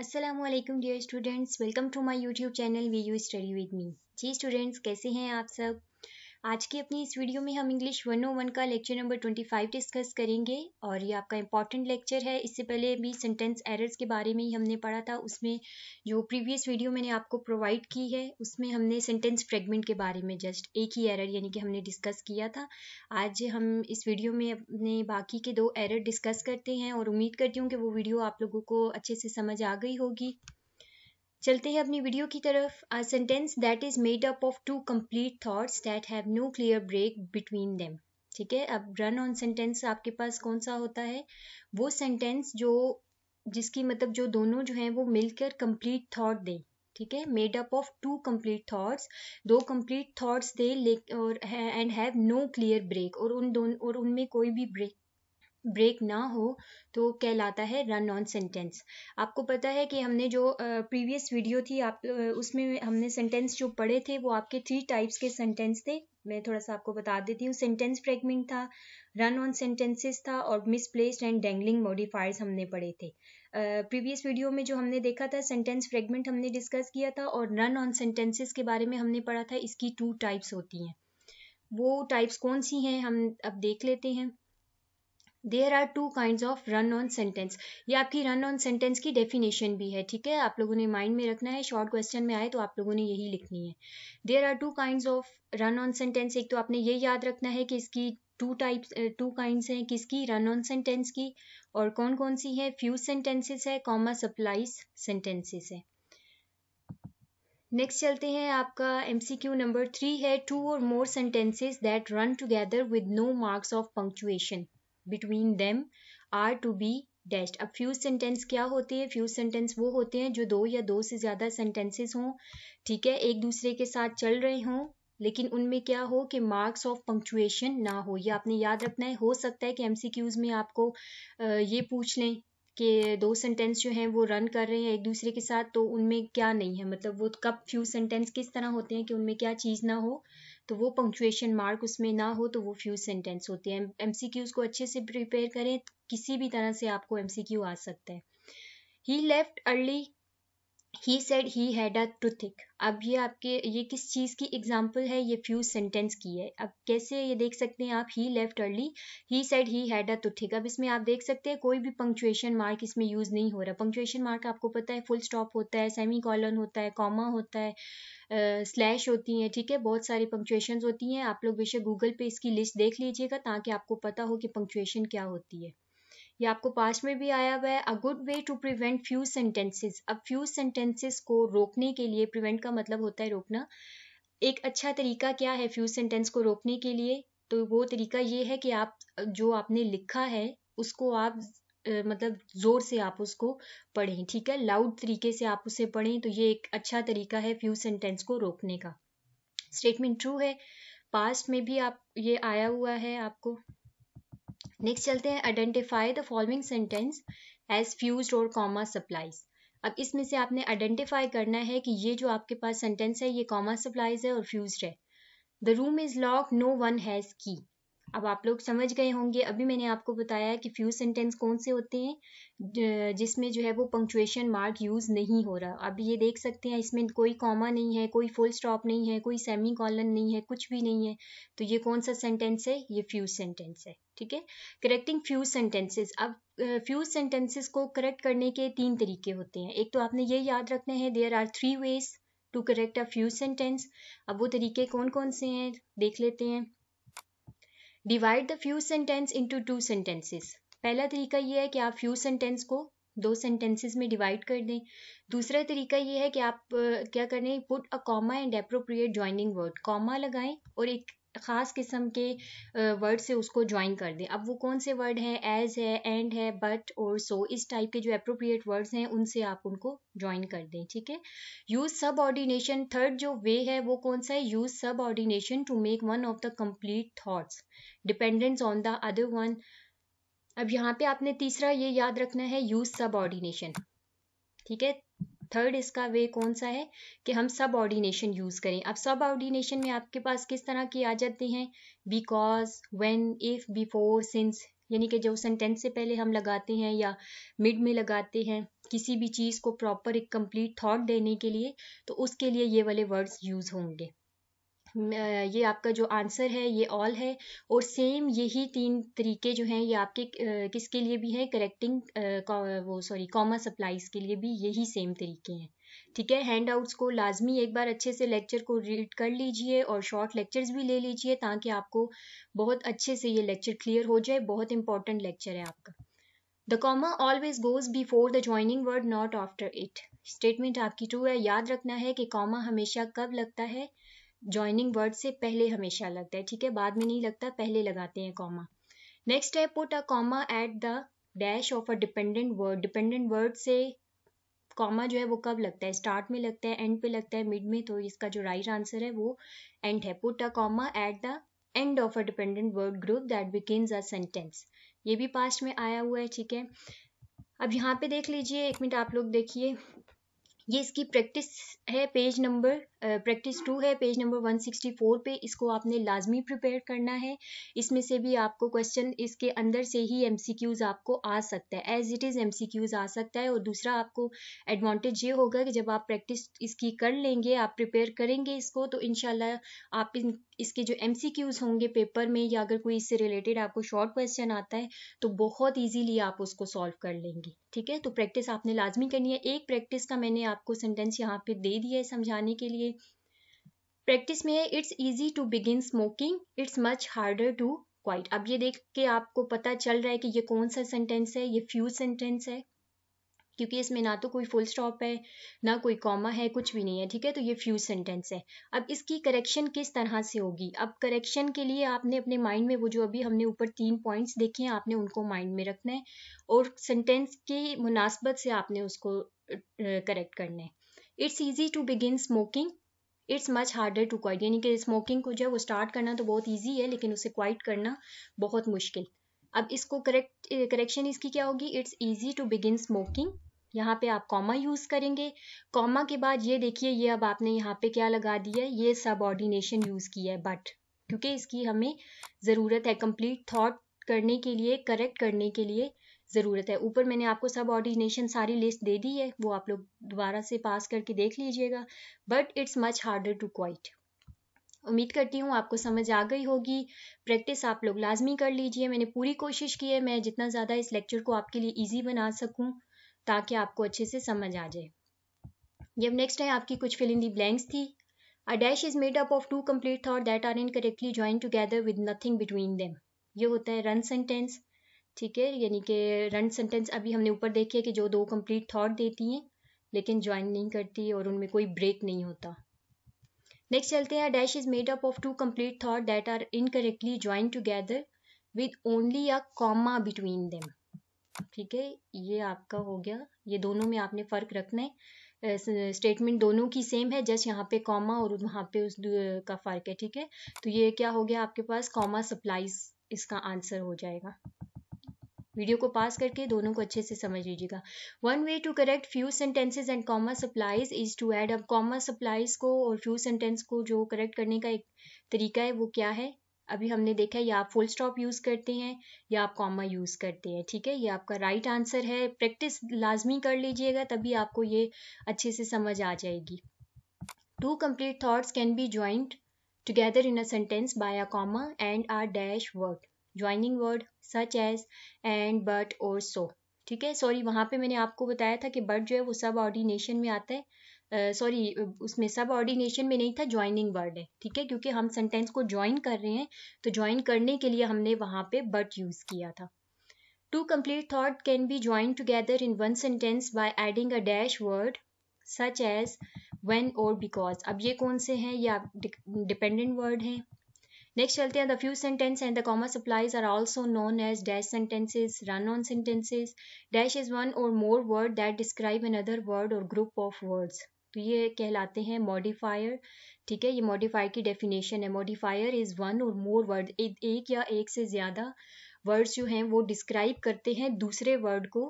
Aslam dear students welcome to my YouTube channel V U study with me जी students कैसे हैं आप सब आज की अपनी इस वीडियो में हम इंग्लिश 101 का लेक्चर नंबर 25 डिस्कस करेंगे और ये आपका इम्पॉर्टेंट लेक्चर है इससे पहले भी सेंटेंस एरर्स के बारे में ही हमने पढ़ा था उसमें जो प्रीवियस वीडियो मैंने आपको प्रोवाइड की है उसमें हमने सेंटेंस फ्रेगमेंट के बारे में जस्ट एक ही एरर यानी कि हमने डिस्कस किया था आज हम इस वीडियो में अपने बाकी के दो एरर डिस्कस करते हैं और उम्मीद करती हूँ कि वो वीडियो आप लोगों को अच्छे से समझ आ गई होगी चलते हैं अपनी वीडियो की तरफ a sentence that is made up of two complete thoughts that have no clear break between them ठीक है अब रन ऑन सेंटेंस आपके पास कौन सा होता है वो सेंटेंस जो जिसकी मतलब जो दोनों जो हैं वो मिलकर कंप्लीट थॉट दें ठीक है made up of two complete thoughts दो कंप्लीट थॉट्स दे और and have no clear break और उन दोनों और उनमें कोई भी ब्रेक ब्रेक ना हो तो कहलाता है रन ऑन सेंटेंस आपको पता है कि हमने जो प्रीवियस वीडियो थी आप उसमें हमने सेंटेंस जो पढ़े थे वो आपके थ्री टाइप्स के सेंटेंस थे मैं थोड़ा सा आपको बता देती हूँ सेंटेंस फ्रेगमेंट था रन ऑन सेंटेंसेस था और मिसप्लेस्ड एंड डेंगलिंग मॉडिफायर्स हमने पढ़े थे प्रीवियस uh, वीडियो में जो हमने देखा था सेंटेंस फ्रेगमेंट हमने डिस्कस किया था और रन ऑन सेंटेंसेस के बारे में हमने पढ़ा था इसकी टू टाइप्स होती हैं वो टाइप्स कौन सी हैं हम अब देख लेते हैं there are two kind of run on sentence ये आपकी रन ऑन सेंटेंस की डेफिनेशन भी है ठीक है आप लोगों ने माइंड में रखना है शॉर्ट क्वेश्चन में आए तो आप लोगों ने यही लिखनी है there are two kind of run on sentence एक तो आपने ये याद रखना है कि इसकी टू टाइप्स टू काइंड हैं किसकी रन ऑन सेंटेंस की और कौन कौन सी है फ्यू सेंटेंसेस है कॉमा सप्लाइज सेंटेंसेस है नेक्स्ट चलते हैं आपका एमसीक्यू नंबर थ्री है two or more sentences that run together with no marks of punctuation between them are to be dashed अब फ्यूज सेंटेंस क्या होते हैं फ्यूज सेंटेंस वो होते हैं जो दो या दो से ज़्यादा सेंटेंसेस हों ठीक है एक दूसरे के साथ चल रहे हों लेकिन उनमें क्या हो कि मार्क्स ऑफ पंक्चुएशन ना हो ये आपने याद रखना है हो सकता है कि एमसीक्यूज में आपको ये पूछ लें कि दो सेंटेंस जो हैं वो रन कर रहे हैं एक दूसरे के साथ तो उनमें क्या नहीं है मतलब वो कब फ्यू सेंटेंस किस तरह होते हैं कि उनमें क्या चीज़ ना हो तो वो पंक्चुएशन मार्क उसमें ना हो तो वो फ्यू सेंटेंस होते हैं एम को अच्छे से प्रिपेयर करें किसी भी तरह से आपको एम आ सकता है he left early he said he had a toothache अब ये आपके ये किस चीज़ की एग्जाम्पल है ये फ्यू सेंटेंस की है अब कैसे ये देख सकते हैं आप he left early he said he had a toothache अब इसमें आप देख सकते हैं कोई भी पंक्चुएशन मार्क इसमें यूज़ नहीं हो रहा पंक्चुएशन मार्क आपको पता है फुल स्टॉप होता है सेमी कॉलन होता है कॉमा होता है स्लैश होती हैं ठीक है बहुत सारी पंक्चुएशन होती हैं आप लोग बेशक गूगल पे इसकी लिस्ट देख लीजिएगा ताकि आपको पता हो कि पंक्चुएशन क्या होती है ये आपको पास में भी आया हुआ है a good way to prevent फ्यू सेंटेंसेस अब फ्यू सेंटेंसेस को रोकने के लिए प्रिवेंट का मतलब होता है रोकना एक अच्छा तरीका क्या है फ्यू सेंटेंस को रोकने के लिए तो वो तरीका ये है कि आप जो आपने लिखा है उसको आप मतलब ज़ोर से आप उसको पढ़ें ठीक है लाउड तरीके से आप उसे पढ़ें तो ये एक अच्छा तरीका है फ्यू सेंटेंस को रोकने का स्टेटमेंट ट्रू है पास्ट में भी आप ये आया हुआ है आपको नेक्स्ट चलते हैं identify the following sentence as fused or comma splices अब इसमें से आपने आइडेंटिफाई करना है कि ये जो आपके पास सेंटेंस है ये कॉमा सप्लाईज है और फ्यूज है the room is lock no one has key अब आप लोग समझ गए होंगे अभी मैंने आपको बताया कि फ्यू सेंटेंस कौन से होते हैं जिसमें जो है वो पंक्चुएशन मार्क यूज़ नहीं हो रहा अब ये देख सकते हैं इसमें कोई कॉमा नहीं है कोई फुल स्टॉप नहीं है कोई सेमी कॉलन नहीं है कुछ भी नहीं है तो ये कौन सा सेंटेंस है ये फ्यू सेंटेंस है ठीक है करेक्टिंग फ्यू सेंटेंसेस अब फ्यू सेंटेंसेज को करेक्ट करने के तीन तरीके होते हैं एक तो आपने ये याद रखना है there are three ways to correct a फ्यू सेंटेंस अब वो तरीके कौन कौन से हैं देख लेते हैं डिवाइड द फ्यू सेंटेंस इंटू टू सेंटेंसेस पहला तरीका ये है कि आप फ्यू सेंटेंस को दो सेंटेंसेस में डिवाइड कर दें दूसरा तरीका ये है कि आप क्या करें put a comma and appropriate joining word comma लगाएं और एक ख़ास किस्म के वर्ड से उसको ज्वाइन कर दें अब वो कौन से वर्ड हैं एज है एंड है बट और सो इस टाइप के जो अप्रोप्रिएट वर्ड्स हैं उनसे आप उनको ज्वाइन कर दें ठीक है यूज सब ऑर्डिनेशन थर्ड जो वे है वो कौन सा है use subordination to make one of the complete thoughts dependence on the other one अब यहाँ पे आपने तीसरा ये याद रखना है यूज सब ऑर्डिनेशन ठीक है थर्ड इसका वे कौन सा है कि हम सब ऑर्डिनेशन यूज़ करें अब सब ऑर्डिनेशन में आपके पास किस तरह की आ जाती हैं because when if before since यानी कि जो सेंटेंस से पहले हम लगाते हैं या मिड में लगाते हैं किसी भी चीज़ को प्रॉपर एक कंप्लीट थॉट देने के लिए तो उसके लिए ये वाले वर्ड्स यूज़ होंगे ये आपका जो आंसर है ये ऑल है और सेम यही तीन तरीके जो हैं ये आपके किसके लिए भी हैं करेक्टिंग वो सॉरी कॉमा सप्लाईज के लिए भी यही सेम तरीके हैं ठीक है हैंड आउट्स को लाजमी एक बार अच्छे से लेक्चर को रीड कर लीजिए और शॉर्ट लेक्चर्स भी ले लीजिए ताकि आपको बहुत अच्छे से ये लेक्चर क्लियर हो जाए बहुत इंपॉर्टेंट लेक्चर है आपका the comma always goes before the joining word not after it statement आपकी टू है याद रखना है कि कॉमा हमेशा कब लगता है ज्वाइनिंग वर्ड से पहले हमेशा लगता है ठीक है बाद में नहीं लगता पहले लगाते हैं कॉमा नेक्स्ट है put a comma at the dash of a dependent word dependent word से कॉमा जो है वो कब लगता है स्टार्ट में लगता है एंड पे लगता है मिड में तो इसका जो राइट आंसर है वो एंड है put a comma at the end of a dependent word group that begins a sentence ये भी पास्ट में आया हुआ है ठीक है अब यहाँ पे देख लीजिए एक मिनट आप लोग देखिए ये इसकी प्रैक्टिस है पेज नंबर प्रैक्टिस टू है पेज नंबर 164 पे इसको आपने लाजमी प्रिपेयर करना है इसमें से भी आपको क्वेश्चन इसके अंदर से ही एमसीक्यूज आपको आ सकता है एज इट इज़ एमसीक्यूज आ सकता है और दूसरा आपको एडवांटेज ये होगा कि जब आप प्रैक्टिस इसकी कर लेंगे आप प्रिपेयर करेंगे इसको तो इन आप इन इसके जो एम होंगे पेपर में या अगर कोई इससे रिलेटेड आपको शॉर्ट क्वेश्चन आता है तो बहुत ईजीली आप उसको सॉल्व कर लेंगे ठीक है तो प्रैक्टिस आपने लाजमी करनी है एक प्रैक्टिस का मैंने आपको सेंटेंस यहाँ पे दे दिया है समझाने के लिए प्रैक्टिस में है it's easy to begin smoking it's much harder to quit अब ये देख के आपको पता चल रहा है कि ये कौन सा सेंटेंस है ये फ्यू सेंटेंस है क्योंकि इसमें ना तो कोई फुल स्टॉप है ना कोई कॉमा है कुछ भी नहीं है ठीक है तो ये फ्यू सेंटेंस है अब इसकी करेक्शन किस तरह से होगी अब करेक्शन के लिए आपने अपने माइंड में वो जो अभी हमने ऊपर तीन पॉइंट्स देखे हैं आपने उनको माइंड में रखना है और सेंटेंस की मुनासबत से आपने उसको करेक्ट करना है it's easy to begin smoking it's much harder to quit यानी कि स्मोकिंग को जो है वो स्टार्ट करना तो बहुत ईजी है लेकिन उसे क्वाइट करना बहुत मुश्किल अब इसको करेक्ट करेक्शन इसकी क्या होगी it's easy to begin smoking यहाँ पे आप कॉमा यूज़ करेंगे कॉमा के बाद ये देखिए ये अब आपने यहाँ पे क्या लगा दिया है ये सब ऑर्डिनेशन यूज़ किया है बट क्योंकि इसकी हमें ज़रूरत है कंप्लीट थॉट करने के लिए करेक्ट करने के लिए ज़रूरत है ऊपर मैंने आपको सब ऑर्डिनेशन सारी लिस्ट दे दी है वो आप लोग दोबारा से पास करके देख लीजिएगा but it's much harder to quit उम्मीद करती हूँ आपको समझ आ गई होगी प्रैक्टिस आप लोग लाजमी कर लीजिए मैंने पूरी कोशिश की है मैं जितना ज़्यादा इस लेक्चर को आपके लिए ईजी बना सकूँ ताकि आपको अच्छे से समझ आ जाए जब नेक्स्ट है आपकी कुछ फिल इन दी ब्लैंक्स थी a dash is made up of two complete thought that are incorrectly join together with nothing between them ये होता है रन सेंटेंस ठीक है यानी कि रन सेंटेंस अभी हमने ऊपर देखे कि जो दो कंप्लीट थॉट देती हैं लेकिन ज्वाइन नहीं करती और उनमें कोई ब्रेक नहीं होता नेक्स्ट चलते हैं dash is made up of two complete thought that are incorrectly join together with only a comma between them ठीक है ये आपका हो गया ये दोनों में आपने फ़र्क रखना है स्टेटमेंट दोनों की सेम है जस्ट यहाँ पे कॉमा और वहाँ पे उस का फ़र्क है ठीक है तो ये क्या हो गया आपके पास कॉमा सप्लाईज इसका आंसर हो जाएगा वीडियो को पास करके दोनों को अच्छे से समझ लीजिएगा वन वे टू करेक्ट फ्यू sentences and comma splices is to add अब कॉमा सप्लाईज को और फ्यू सेंटेंस को जो करेक्ट करने का एक तरीका है वो क्या है अभी हमने देखा है या आप फुल स्टॉप यूज़ करते हैं या आप कॉमा यूज़ करते हैं ठीक है ये आपका राइट right आंसर है प्रैक्टिस लाजमी कर लीजिएगा तभी आपको ये अच्छे से समझ आ जाएगी two complete thoughts can be joint together in a sentence by a comma and or dash word joining word such as and but or so ठीक है सॉरी वहाँ पे मैंने आपको बताया था कि बट जो है वो सब ऑर्डिनेशन में आता है सॉरी uh, उसमें सब ऑर्डिनेशन में नहीं था ज्वाइनिंग वर्ड है ठीक है क्योंकि हम सेंटेंस को ज्वाइन कर रहे हैं तो ज्वाइन करने के लिए हमने वहाँ पे बट यूज़ किया था two complete thought can be join together in one sentence by adding a dash word such as when or because अब ये कौन से हैं या डिपेंडेंट वर्ड हैं नेक्स्ट चलते हैं द फ्यू sentence and the comma splices are also known as dash sentences run on sentences dash is one or more word that describe another word or group of words तो ये कहलाते हैं modifier ठीक है ये modifier की definition है modifier is one or more word एक या एक से ज्यादा वर्ड्स जो हैं वो डिस्क्राइब करते हैं दूसरे वर्ड को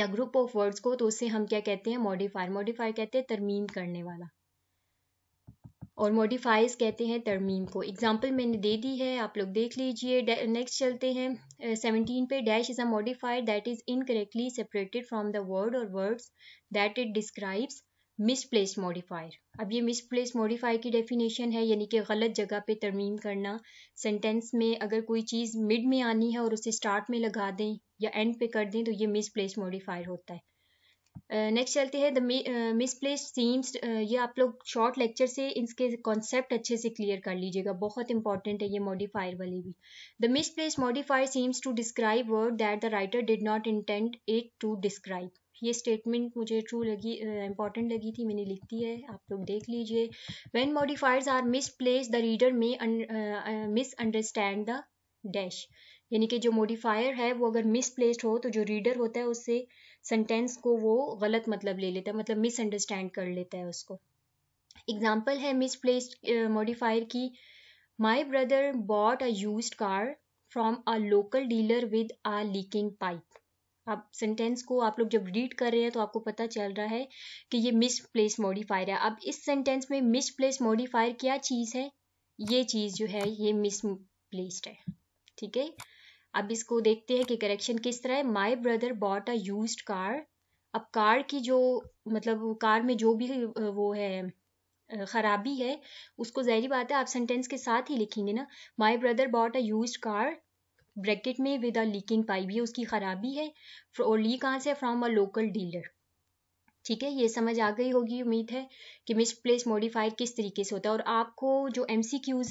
या ग्रुप ऑफ वर्ड्स को तो उसे हम क्या कहते हैं मॉडिफायर मॉडिफायर कहते हैं तरमीम करने वाला और मॉडिफाइज कहते हैं तरमीम को एग्जाम्पल मैंने दे दी है आप लोग देख लीजिए नेक्स्ट चलते हैं सेवनटीन पे dash is a modified that is incorrectly separated from the word or words that it describes misplace modifier अब ये मिसप्लेस मॉडिफाई की डेफिनेशन है यानी कि गलत जगह पे तरमीम करना सेंटेंस में अगर कोई चीज़ मिड में आनी है और उसे स्टार्ट में लगा दें या एंड पे कर दें तो ये मिसप्लेस मॉडिफायर होता है नेक्स्ट चलते हैं द मिसप्लेस सीम्स ये आप लोग शॉर्ट लेक्चर से इसके कॉन्सेप्ट अच्छे से क्लियर कर लीजिएगा बहुत इंपॉर्टेंट है ये मॉडिफायर वाले भी the misplace modifier seems to describe word that the writer did not intend it to describe ये स्टेटमेंट मुझे ट्रू लगी इंपॉर्टेंट uh, लगी थी मैंने लिख दी है आप लोग देख लीजिए when modifiers are misplace the reader may misunderstand the dash यानी कि जो मॉडिफायर है वो अगर मिसप्लेस्ड हो तो जो रीडर होता है उससे सेंटेंस को वो गलत मतलब ले लेता है मतलब मिसअंडरस्टैंड कर लेता है उसको एग्जाम्पल है मिस प्लेस मॉडिफायर की my brother bought a use car from a local dealer with a leaking pipe आप सेंटेंस को आप लोग जब रीड कर रहे हैं तो आपको पता चल रहा है कि ये मिस प्लेस मॉडिफायर है अब इस सेंटेंस में मिस प्लेस मॉडिफायर क्या चीज़ है ये चीज़ जो है ये मिस प्लेस्ड है ठीक है अब इसको देखते हैं कि करेक्शन किस तरह है my brother bought a use car अब कार की जो मतलब कार में जो भी वो है खराबी है उसको जहरी बात है आप सेंटेंस के साथ ही लिखेंगे ना my brother bought a use car bracket में विद अ लीकिंग पाइप ये उसकी खराबी है और ली कहाँ से फ्रॉम अ लोकल डीलर ठीक है ये समझ आ गई होगी उम्मीद है कि मिसप्लेस मॉडिफायर किस तरीके से होता है और आपको जो एम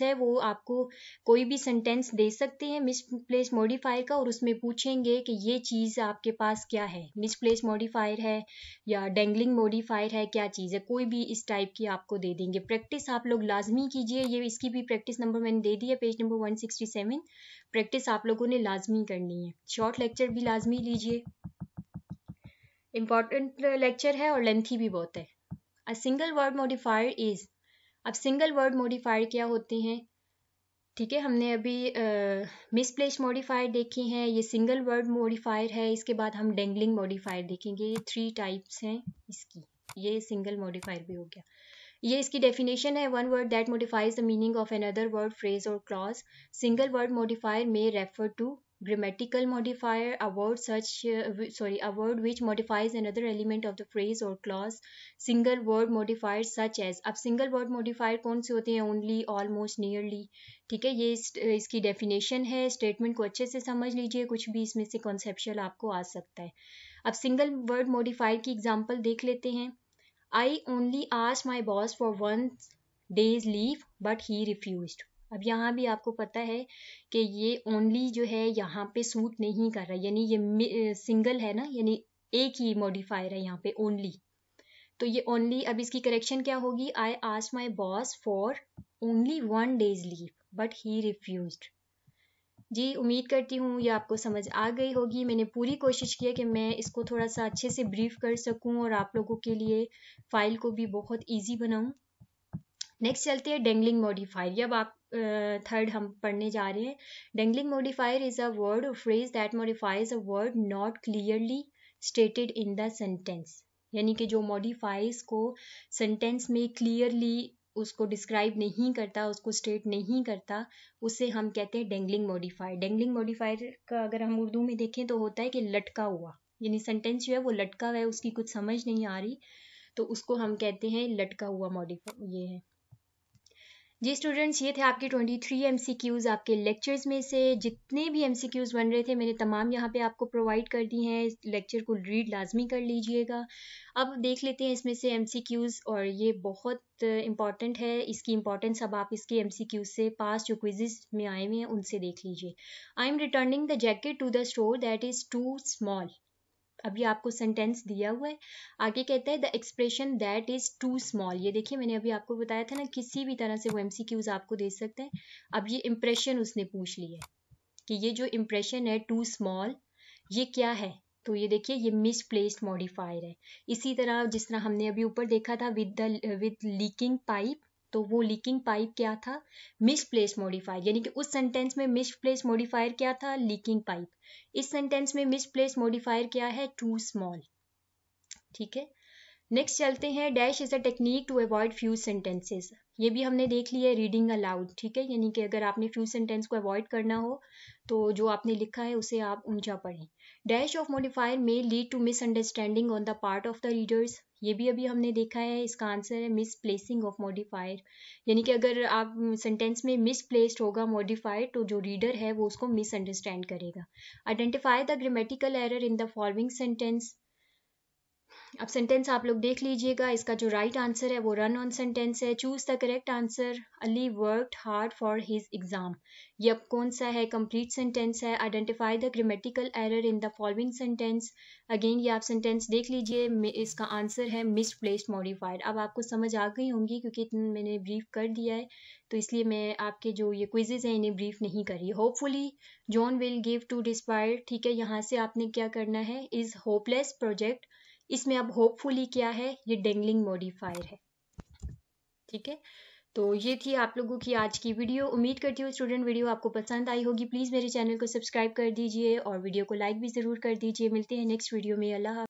है वो आपको कोई भी सेंटेंस दे सकते हैं मिसप्लेस मॉडिफायर का और उसमें पूछेंगे कि ये चीज़ आपके पास क्या है मिसप्लेस मॉडिफायर है या डेंगलिंग मॉडिफायर है क्या चीज़ है कोई भी इस टाइप की आपको दे देंगे प्रैक्टिस आप लोग लाजमी कीजिए ये इसकी भी प्रैक्टिस नंबर मैंने दे दी है पेज नंबर वन प्रैक्टिस आप लोगों ने लाजमी करनी है शॉर्ट लेक्चर भी लाजमी लीजिए इम्पॉर्टेंट लेक्चर है और लेंथी भी बहुत है a single word modifier is अब सिंगल वर्ड मोडिफायर क्या होते हैं ठीक है हमने अभी मिसप्लेस मॉडिफायर देखे हैं ये सिंगल वर्ड मॉडिफायर है इसके बाद हम डेंगलिंग मोडिफायर देखेंगे ये थ्री टाइप्स हैं इसकी ये सिंगल मॉडिफायर भी हो गया ये इसकी डेफिनेशन है one word that modifies the meaning of another word phrase और clause single word modifier may refer to grammatical modifier a word such uh, sorry a word which modifies another element of the phrase or clause single word modifier such as अब single word modifier कौन से होते हैं only almost nearly ठीक है ये इस, इसकी definition है statement को अच्छे से समझ लीजिए कुछ भी इसमें से conceptual आपको आ सकता है अब single word modifier की example देख लेते हैं I only asked my boss for one day's leave but he refused अब यहाँ भी आपको पता है कि ये ओनली जो है यहाँ पे सूट नहीं कर रहा यानी ये सिंगल है ना यानी एक ही मॉडिफायर है यहाँ पे ओनली तो ये ओनली अब इसकी करेक्शन क्या होगी I ask my boss for only one days leave but he refuse जी उम्मीद करती हूँ ये आपको समझ आ गई होगी मैंने पूरी कोशिश की है कि मैं इसको थोड़ा सा अच्छे से ब्रीफ कर सकूँ और आप लोगों के लिए फ़ाइल को भी बहुत ईजी बनाऊँ नेक्स्ट चलते हैं डेंगलिंग मॉडिफायर अब आप थर्ड हम पढ़ने जा रहे हैं dangling modifier is a word phrase that modifies a word not clearly stated in the sentence यानी कि जो मॉडिफाइज को सेंटेंस में क्लियरली उसको डिस्क्राइब नहीं करता उसको स्टेट नहीं करता उसे हम कहते हैं डेंगलिंग मॉडिफायर डेंगलिंग मॉडिफायर का अगर हम उर्दू में देखें तो होता है कि लटका हुआ यानी सेंटेंस जो है वो लटका हुआ है उसकी कुछ समझ नहीं आ रही तो उसको हम कहते हैं लटका हुआ मॉडिफाई ये है जी स्टूडेंट्स ये थे आपके 23 थ्री एम आपके लेक्चर्स में से जितने भी एम बन रहे थे मैंने तमाम यहाँ पे आपको प्रोवाइड कर दी हैं इस लेक्चर को रीड लाजमी कर लीजिएगा अब देख लेते हैं इसमें से एम और ये बहुत इंपॉर्टेंट है इसकी इंपॉर्टेंस अब आप इसके एम से पास जो क्विजेज में आए हुए हैं उनसे देख लीजिए I am returning the jacket to the store that is too small अभी आपको सेंटेंस दिया हुआ है आगे कहता है the expression that is too small ये देखिए मैंने अभी आपको बताया था ना किसी भी तरह से वो एम आपको दे सकते हैं अब ये इम्प्रेशन उसने पूछ ली है कि ये जो इम्प्रेशन है टू स्मॉल ये क्या है तो ये देखिए ये मिसप्लेस्ड मॉडिफायर है इसी तरह जिस तरह हमने अभी ऊपर देखा था with the with leaking pipe तो वो लीकिंग पाइप क्या था मिसप्लेस मॉडिफायर यानी कि उस सेंटेंस में मिसप्लेस मॉडिफायर क्या था लीकिंग पाइप इस सेंटेंस में मिसप्लेस मॉडिफायर क्या है टू स्मॉल ठीक है नेक्स्ट चलते हैं dash is a technique to avoid few sentences ये भी हमने देख लिया है रीडिंग अलाउड ठीक है यानी कि अगर आपने फ्यू सेंटेंस को अवॉइड करना हो तो जो आपने लिखा है उसे आप ऊंचा पढ़ें dash of modifier may lead to misunderstanding on the part of the readers ये भी अभी हमने देखा है इसका आंसर है मिस प्लेसिंग ऑफ मॉडिफायर यानी कि अगर आप सेंटेंस में मिस प्लेस्ड होगा मॉडिफायर तो जो रीडर है वो उसको मिसअंडरस्टैंड करेगा identify the grammatical error in the following sentence अब सेंटेंस आप लोग देख लीजिएगा इसका जो राइट right आंसर है वो रन ऑन सेंटेंस है choose the correct answer Ali work hard for his exam ये अब कौन सा है कंप्लीट सेंटेंस है identify the grammatical error in the following sentence again ये आप सेंटेंस देख लीजिए इसका आंसर है मिसप्लेस्ड मॉडिफाइड अब आपको समझ आ गई होंगी क्योंकि मैंने ब्रीफ कर दिया है तो इसलिए मैं आपके जो ये क्विजेज हैं इन्हें ब्रीफ नहीं करी hopefully John will give to despair ठीक है यहाँ से आपने क्या करना है इज होपलेस प्रोजेक्ट इसमें अब होपफुली क्या है ये डेंगलिंग मॉडिफायर है ठीक है तो ये थी आप लोगों की आज की वीडियो उम्मीद करती हूँ स्टूडेंट वीडियो आपको पसंद आई होगी प्लीज़ मेरे चैनल को सब्सक्राइब कर दीजिए और वीडियो को लाइक भी ज़रूर कर दीजिए मिलते हैं नेक्स्ट वीडियो में अल्लाह